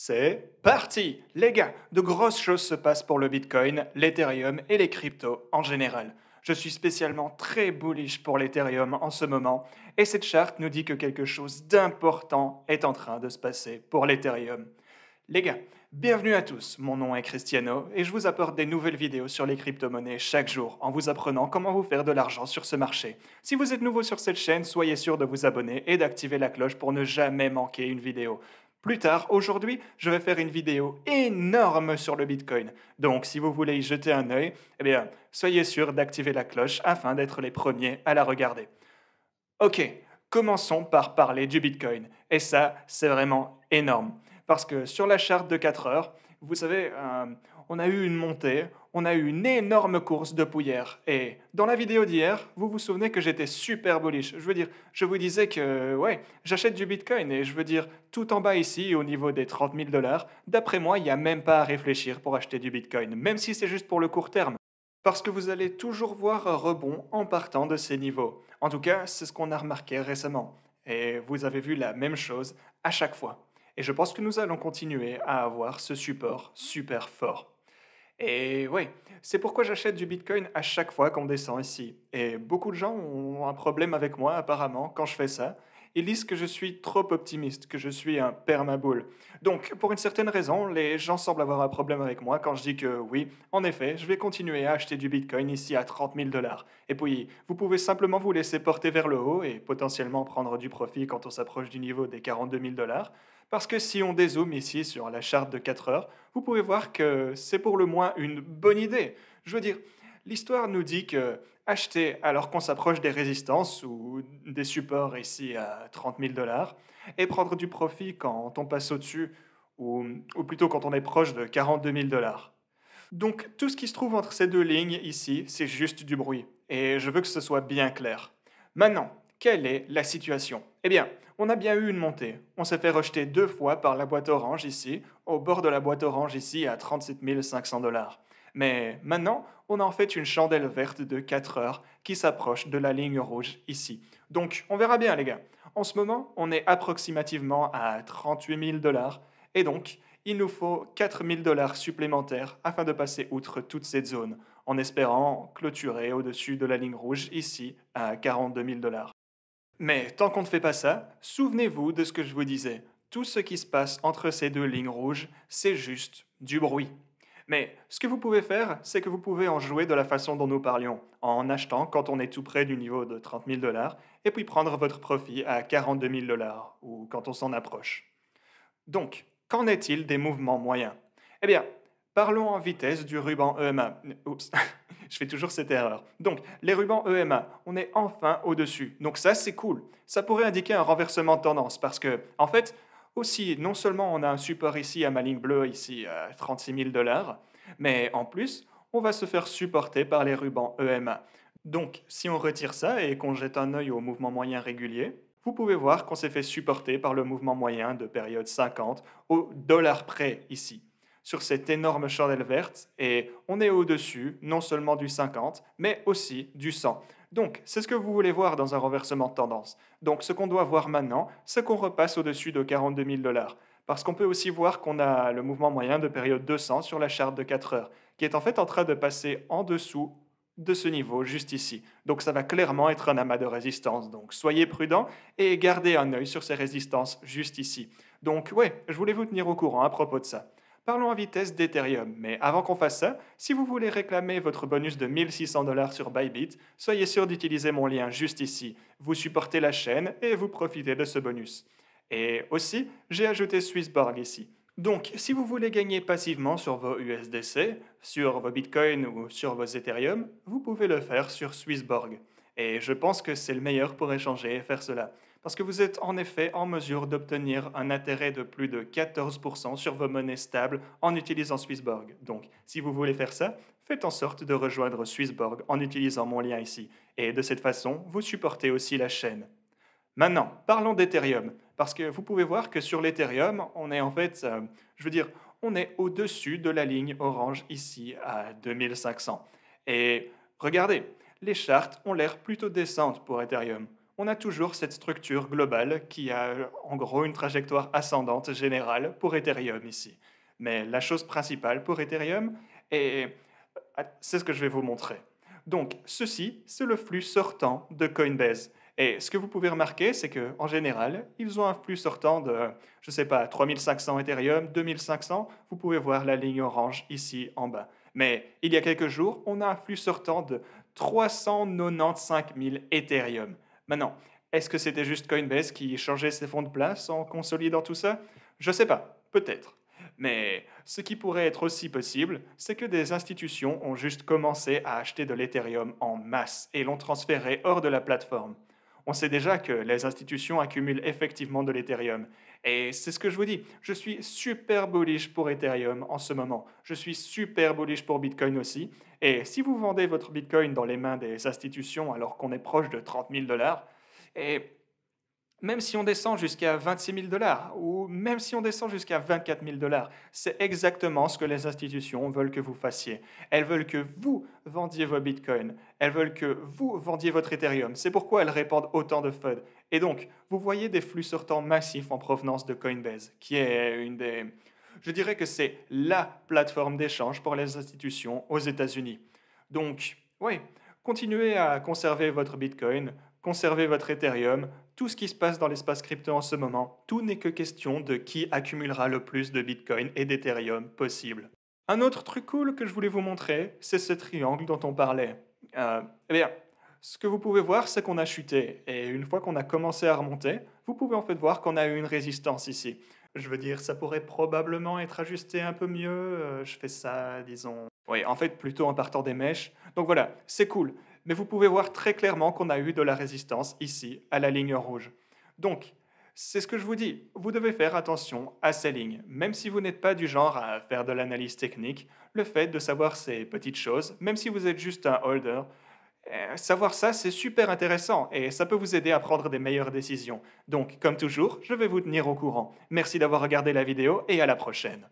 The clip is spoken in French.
C'est parti Les gars, de grosses choses se passent pour le Bitcoin, l'Ethereum et les cryptos en général. Je suis spécialement très bullish pour l'Ethereum en ce moment et cette charte nous dit que quelque chose d'important est en train de se passer pour l'Ethereum. Les gars, bienvenue à tous, mon nom est Cristiano et je vous apporte des nouvelles vidéos sur les crypto-monnaies chaque jour en vous apprenant comment vous faire de l'argent sur ce marché. Si vous êtes nouveau sur cette chaîne, soyez sûr de vous abonner et d'activer la cloche pour ne jamais manquer une vidéo. Plus tard, aujourd'hui, je vais faire une vidéo énorme sur le Bitcoin. Donc, si vous voulez y jeter un œil, eh bien, soyez sûr d'activer la cloche afin d'être les premiers à la regarder. Ok, commençons par parler du Bitcoin. Et ça, c'est vraiment énorme. Parce que sur la charte de 4 heures, vous savez, euh, on a eu une montée, on a eu une énorme course de hier Et dans la vidéo d'hier, vous vous souvenez que j'étais super bullish. Je veux dire, je vous disais que, ouais, j'achète du Bitcoin et je veux dire, tout en bas ici, au niveau des 30 000 dollars, d'après moi, il n'y a même pas à réfléchir pour acheter du Bitcoin, même si c'est juste pour le court terme. Parce que vous allez toujours voir un rebond en partant de ces niveaux. En tout cas, c'est ce qu'on a remarqué récemment. Et vous avez vu la même chose à chaque fois. Et je pense que nous allons continuer à avoir ce support super fort. Et oui, c'est pourquoi j'achète du Bitcoin à chaque fois qu'on descend ici. Et beaucoup de gens ont un problème avec moi apparemment quand je fais ça. Ils disent que je suis trop optimiste, que je suis un permaboule. Donc, pour une certaine raison, les gens semblent avoir un problème avec moi quand je dis que oui, en effet, je vais continuer à acheter du Bitcoin ici à 30 000 dollars. Et puis, vous pouvez simplement vous laisser porter vers le haut et potentiellement prendre du profit quand on s'approche du niveau des 42 000 dollars. Parce que si on dézoome ici sur la charte de 4 heures, vous pouvez voir que c'est pour le moins une bonne idée. Je veux dire, l'histoire nous dit que acheter alors qu'on s'approche des résistances ou des supports ici à 30 000 dollars, et prendre du profit quand on passe au-dessus, ou, ou plutôt quand on est proche de 42 000 dollars. Donc tout ce qui se trouve entre ces deux lignes ici, c'est juste du bruit, et je veux que ce soit bien clair. Maintenant, quelle est la situation Eh bien, on a bien eu une montée. On s'est fait rejeter deux fois par la boîte orange ici, au bord de la boîte orange ici à 37 500 dollars. Mais maintenant, on a en fait une chandelle verte de 4 heures qui s'approche de la ligne rouge ici. Donc, on verra bien les gars. En ce moment, on est approximativement à 38 000 dollars. Et donc, il nous faut 000 dollars supplémentaires afin de passer outre toute cette zone, en espérant clôturer au-dessus de la ligne rouge ici à 42 000 dollars. Mais tant qu'on ne fait pas ça, souvenez-vous de ce que je vous disais. Tout ce qui se passe entre ces deux lignes rouges, c'est juste du bruit. Mais ce que vous pouvez faire, c'est que vous pouvez en jouer de la façon dont nous parlions, en achetant quand on est tout près du niveau de 30 000 dollars, et puis prendre votre profit à 42 000 dollars, ou quand on s'en approche. Donc, qu'en est-il des mouvements moyens Eh bien, parlons en vitesse du ruban EMA. Oups. Je fais toujours cette erreur. Donc, les rubans EMA, on est enfin au-dessus. Donc ça, c'est cool. Ça pourrait indiquer un renversement de tendance parce que, en fait, aussi, non seulement on a un support ici à ma ligne bleue, ici à 36 000 dollars, mais en plus, on va se faire supporter par les rubans EMA. Donc, si on retire ça et qu'on jette un œil au mouvement moyen régulier, vous pouvez voir qu'on s'est fait supporter par le mouvement moyen de période 50 au dollar près ici sur cette énorme chandelle verte et on est au-dessus non seulement du 50 mais aussi du 100. Donc c'est ce que vous voulez voir dans un renversement de tendance. Donc ce qu'on doit voir maintenant, c'est qu'on repasse au-dessus de 42 000 dollars. Parce qu'on peut aussi voir qu'on a le mouvement moyen de période 200 sur la charte de 4 heures, qui est en fait en train de passer en dessous de ce niveau juste ici. Donc ça va clairement être un amas de résistance. Donc soyez prudents et gardez un œil sur ces résistances juste ici. Donc ouais, je voulais vous tenir au courant à propos de ça. Parlons en vitesse d'Ethereum, mais avant qu'on fasse ça, si vous voulez réclamer votre bonus de 1600 dollars sur Bybit, soyez sûr d'utiliser mon lien juste ici. Vous supportez la chaîne et vous profitez de ce bonus. Et aussi, j'ai ajouté Swissborg ici. Donc, si vous voulez gagner passivement sur vos USDC, sur vos Bitcoins ou sur vos Ethereum, vous pouvez le faire sur Swissborg. Et je pense que c'est le meilleur pour échanger et faire cela parce que vous êtes en effet en mesure d'obtenir un intérêt de plus de 14% sur vos monnaies stables en utilisant Swissborg. Donc, si vous voulez faire ça, faites en sorte de rejoindre Swissborg en utilisant mon lien ici. Et de cette façon, vous supportez aussi la chaîne. Maintenant, parlons d'Ethereum, parce que vous pouvez voir que sur l'Ethereum, on est en fait, euh, je veux dire, on est au-dessus de la ligne orange ici à 2500. Et regardez, les chartes ont l'air plutôt décentes pour Ethereum on a toujours cette structure globale qui a en gros une trajectoire ascendante générale pour Ethereum ici. Mais la chose principale pour Ethereum, et ah, c'est ce que je vais vous montrer. Donc, ceci, c'est le flux sortant de Coinbase. Et ce que vous pouvez remarquer, c'est qu'en général, ils ont un flux sortant de, je ne sais pas, 3500 Ethereum, 2500. Vous pouvez voir la ligne orange ici en bas. Mais il y a quelques jours, on a un flux sortant de 395 000 Ethereum. Maintenant, est-ce que c'était juste Coinbase qui changeait ses fonds de place en consolidant tout ça Je sais pas, peut-être. Mais ce qui pourrait être aussi possible, c'est que des institutions ont juste commencé à acheter de l'Ethereum en masse et l'ont transféré hors de la plateforme on sait déjà que les institutions accumulent effectivement de l'Ethereum. Et c'est ce que je vous dis. Je suis super bullish pour Ethereum en ce moment. Je suis super bullish pour Bitcoin aussi. Et si vous vendez votre Bitcoin dans les mains des institutions alors qu'on est proche de 30 000 dollars, et même si on descend jusqu'à 26 000 dollars ou même si on descend jusqu'à 24 000 dollars, c'est exactement ce que les institutions veulent que vous fassiez. Elles veulent que vous vendiez vos bitcoins. Elles veulent que vous vendiez votre Ethereum. C'est pourquoi elles répandent autant de FUD. Et donc, vous voyez des flux sortants massifs en provenance de Coinbase, qui est une des... Je dirais que c'est la plateforme d'échange pour les institutions aux États-Unis. Donc, oui, continuez à conserver votre Bitcoin, conservez votre Ethereum, tout ce qui se passe dans l'espace crypto en ce moment, tout n'est que question de qui accumulera le plus de Bitcoin et d'Ethereum possible. Un autre truc cool que je voulais vous montrer, c'est ce triangle dont on parlait. Euh, eh bien, ce que vous pouvez voir, c'est qu'on a chuté, et une fois qu'on a commencé à remonter, vous pouvez en fait voir qu'on a eu une résistance ici. Je veux dire, ça pourrait probablement être ajusté un peu mieux, euh, je fais ça, disons... Oui, en fait, plutôt en partant des mèches. Donc voilà, c'est cool mais vous pouvez voir très clairement qu'on a eu de la résistance ici à la ligne rouge. Donc, c'est ce que je vous dis, vous devez faire attention à ces lignes. Même si vous n'êtes pas du genre à faire de l'analyse technique, le fait de savoir ces petites choses, même si vous êtes juste un holder, euh, savoir ça, c'est super intéressant et ça peut vous aider à prendre des meilleures décisions. Donc, comme toujours, je vais vous tenir au courant. Merci d'avoir regardé la vidéo et à la prochaine.